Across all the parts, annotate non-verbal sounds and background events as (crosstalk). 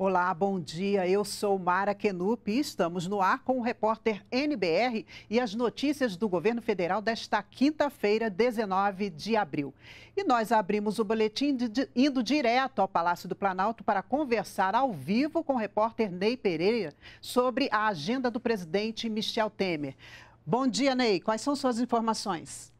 Olá, bom dia. Eu sou Mara Kenup e estamos no ar com o repórter NBR e as notícias do governo federal desta quinta-feira, 19 de abril. E nós abrimos o boletim de, de, indo direto ao Palácio do Planalto para conversar ao vivo com o repórter Ney Pereira sobre a agenda do presidente Michel Temer. Bom dia, Ney. Quais são suas informações?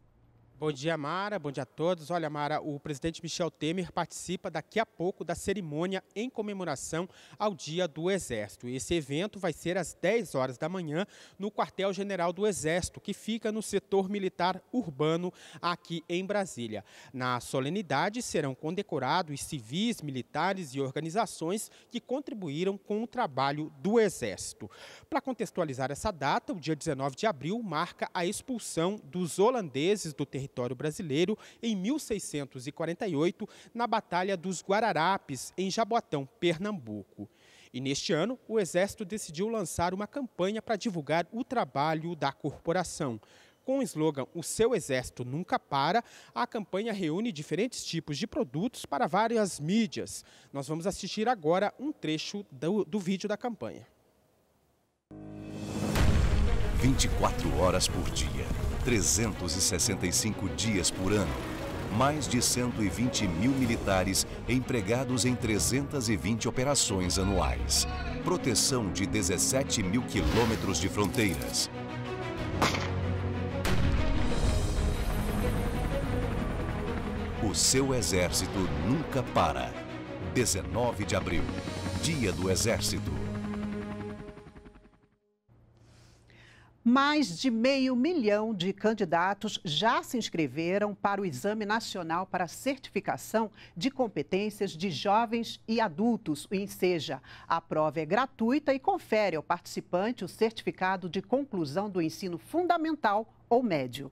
Bom dia, Mara. Bom dia a todos. Olha, Mara, o presidente Michel Temer participa daqui a pouco da cerimônia em comemoração ao Dia do Exército. Esse evento vai ser às 10 horas da manhã no quartel-general do Exército, que fica no setor militar urbano aqui em Brasília. Na solenidade serão condecorados civis, militares e organizações que contribuíram com o trabalho do Exército. Para contextualizar essa data, o dia 19 de abril marca a expulsão dos holandeses do território território brasileiro em 1648, na Batalha dos Guararapes, em Jaboatão, Pernambuco. E neste ano, o Exército decidiu lançar uma campanha para divulgar o trabalho da corporação. Com o slogan O Seu Exército Nunca Para, a campanha reúne diferentes tipos de produtos para várias mídias. Nós vamos assistir agora um trecho do, do vídeo da campanha. 24 horas por dia, 365 dias por ano. Mais de 120 mil militares empregados em 320 operações anuais. Proteção de 17 mil quilômetros de fronteiras. O seu exército nunca para. 19 de abril, Dia do Exército. Mais de meio milhão de candidatos já se inscreveram para o Exame Nacional para Certificação de Competências de Jovens e Adultos, o INSEJA. A prova é gratuita e confere ao participante o certificado de conclusão do ensino fundamental ou médio.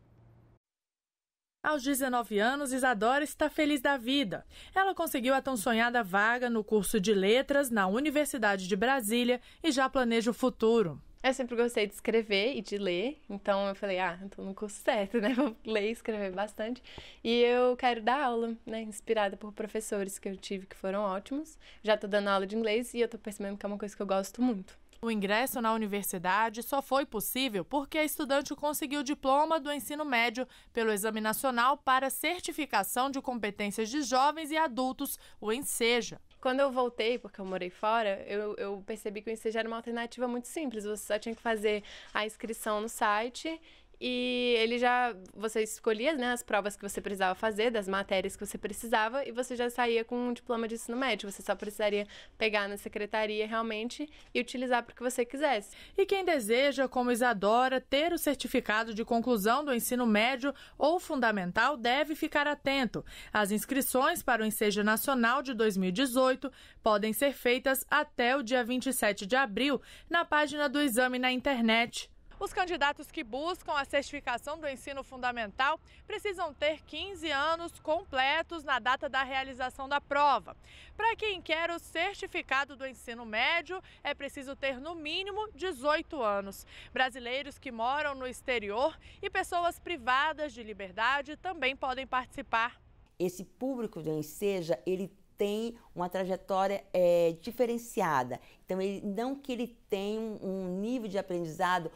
Aos 19 anos, Isadora está feliz da vida. Ela conseguiu a tão sonhada vaga no curso de Letras na Universidade de Brasília e já planeja o futuro. Eu sempre gostei de escrever e de ler, então eu falei, ah, então no curso certo, (laughs) né? Vou ler e escrever bastante. E eu quero dar aula, né? Inspirada por professores que eu tive que foram ótimos. Já tô dando aula de inglês e eu tô percebendo que é uma coisa que eu gosto muito. O ingresso na universidade só foi possível porque a estudante conseguiu o diploma do ensino médio pelo Exame Nacional para Certificação de Competências de Jovens e Adultos, o ENSEJA quando eu voltei, porque eu morei fora, eu, eu percebi que o ensejo era uma alternativa muito simples. Você só tinha que fazer a inscrição no site e ele já. Você escolhia né, as provas que você precisava fazer, das matérias que você precisava, e você já saía com um diploma de ensino médio. Você só precisaria pegar na secretaria realmente e utilizar para o que você quisesse. E quem deseja, como Isadora, ter o certificado de conclusão do ensino médio ou fundamental deve ficar atento. As inscrições para o Ensejo Nacional de 2018 podem ser feitas até o dia 27 de abril na página do exame na internet os candidatos que buscam a certificação do ensino fundamental precisam ter 15 anos completos na data da realização da prova. Para quem quer o certificado do ensino médio, é preciso ter no mínimo 18 anos. Brasileiros que moram no exterior e pessoas privadas de liberdade também podem participar. Esse público do Enseja, ele tem uma trajetória é, diferenciada. Então, ele, não que ele tenha um, um nível de aprendizado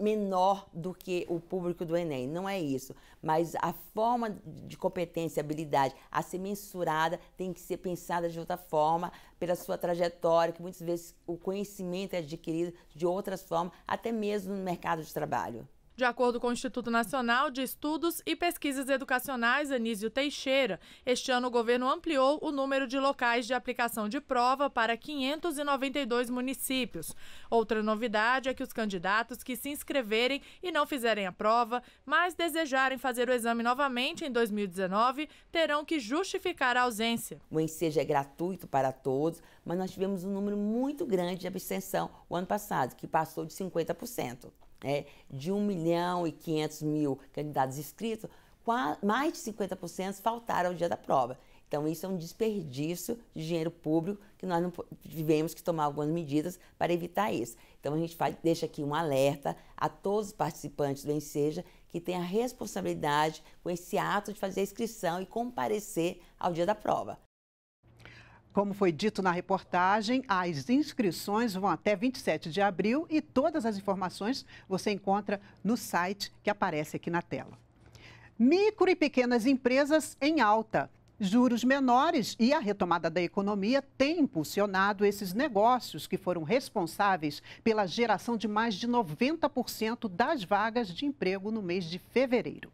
menor do que o público do Enem, não é isso. Mas a forma de competência e habilidade a ser mensurada tem que ser pensada de outra forma, pela sua trajetória, que muitas vezes o conhecimento é adquirido de outras formas, até mesmo no mercado de trabalho. De acordo com o Instituto Nacional de Estudos e Pesquisas Educacionais Anísio Teixeira, este ano o governo ampliou o número de locais de aplicação de prova para 592 municípios. Outra novidade é que os candidatos que se inscreverem e não fizerem a prova, mas desejarem fazer o exame novamente em 2019, terão que justificar a ausência. O ensejo é gratuito para todos, mas nós tivemos um número muito grande de abstenção o ano passado, que passou de 50%. Né, de 1 milhão e 500 mil candidatos inscritos, mais de 50% faltaram ao dia da prova. Então, isso é um desperdício de dinheiro público que nós não tivemos que tomar algumas medidas para evitar isso. Então, a gente faz, deixa aqui um alerta a todos os participantes do Enseja que têm a responsabilidade com esse ato de fazer a inscrição e comparecer ao dia da prova. Como foi dito na reportagem, as inscrições vão até 27 de abril e todas as informações você encontra no site que aparece aqui na tela. Micro e pequenas empresas em alta. Juros menores e a retomada da economia têm impulsionado esses negócios que foram responsáveis pela geração de mais de 90% das vagas de emprego no mês de fevereiro.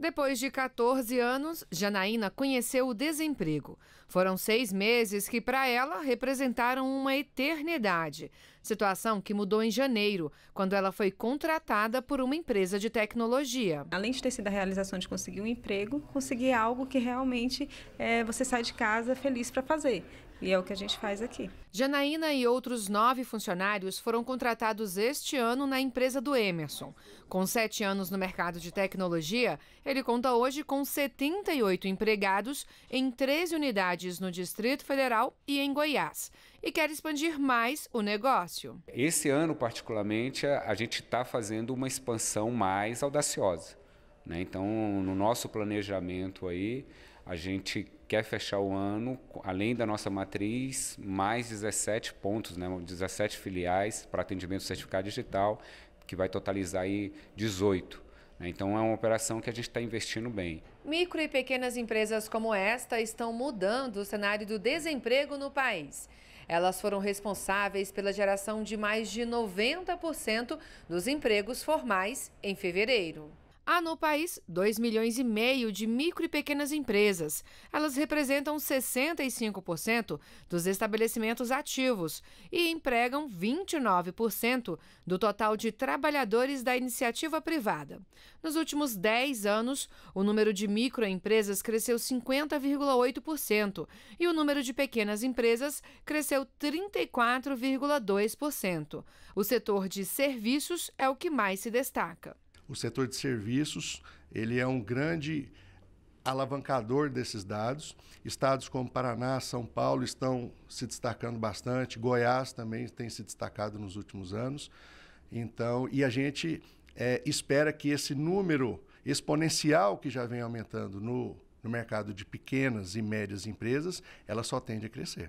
Depois de 14 anos, Janaína conheceu o desemprego. Foram seis meses que, para ela, representaram uma eternidade. Situação que mudou em janeiro, quando ela foi contratada por uma empresa de tecnologia. Além de ter sido a realização de conseguir um emprego, conseguir algo que realmente é, você sai de casa feliz para fazer. E é o que a gente faz aqui. Janaína e outros nove funcionários foram contratados este ano na empresa do Emerson. Com sete anos no mercado de tecnologia, ele conta hoje com 78 empregados em 13 unidades no Distrito Federal e em Goiás. E quer expandir mais o negócio. Esse ano, particularmente, a gente está fazendo uma expansão mais audaciosa. Né? Então, no nosso planejamento aí, a gente quer fechar o ano, além da nossa matriz, mais 17 pontos, né? 17 filiais para atendimento certificado digital, que vai totalizar aí 18. Né? Então é uma operação que a gente está investindo bem. Micro e pequenas empresas como esta estão mudando o cenário do desemprego no país. Elas foram responsáveis pela geração de mais de 90% dos empregos formais em fevereiro. Há ah, no país 2 milhões e meio de micro e pequenas empresas. Elas representam 65% dos estabelecimentos ativos e empregam 29% do total de trabalhadores da iniciativa privada. Nos últimos 10 anos, o número de microempresas cresceu 50,8% e o número de pequenas empresas cresceu 34,2%. O setor de serviços é o que mais se destaca. O setor de serviços, ele é um grande alavancador desses dados. Estados como Paraná, São Paulo estão se destacando bastante, Goiás também tem se destacado nos últimos anos. Então, e a gente é, espera que esse número exponencial que já vem aumentando no, no mercado de pequenas e médias empresas, ela só tende a crescer.